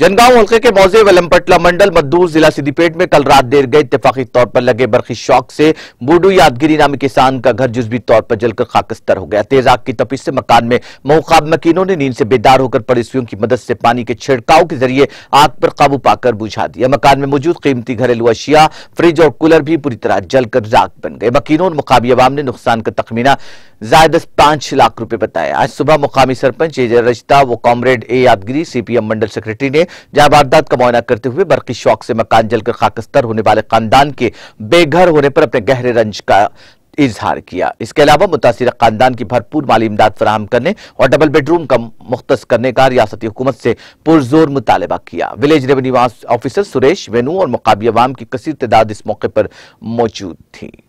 जनगांव हल्के के मौजे वलमपटला मंडल मद्दूर जिला सिद्दीपेट में कल रात देर गए इतफाकी तौर पर लगे बर्फी शौक से बूडू यादगिरी नामी किसान का घर जुजबी तौर पर जलकर खाकस्तर हो गया तेज आग की तपिश से मकान में मऊखाब मकीनों ने नींद से बेदार होकर पड़ोसियों की मदद से पानी के छिड़काव के जरिए आग पर काबू पाकर बुझा दिया मकान में मौजूद कीमती घरेलू अशिया फ्रिज और कूलर भी पूरी तरह जलकर राग बन गए मकीनों और मुकामी अवाम ने नुकसान का तखमीना जायदस पांच लाख रुपए बताया आज सुबह मुकामी सरपंच एजय रजता व comrade A Yadagiri CPM mandal secretary ने जहां वारदात का मुआयना करते हुए बरकी शौक से मकान जलकर खाकस्तर होने वाले खानदान के बेघर होने पर अपने गहरे रंज का इजहार किया इसके अलावा मुतासर खानदान की भरपूर माली इमदाद फराहम करने और डबल बेडरूम का मुख्त करने का रियासती हुकूमत से पुरजोर मुतालबा किया village revenue officer Suresh Venu और मुकाबी अवाम की कसर तदाद इस मौके पर मौजूद थी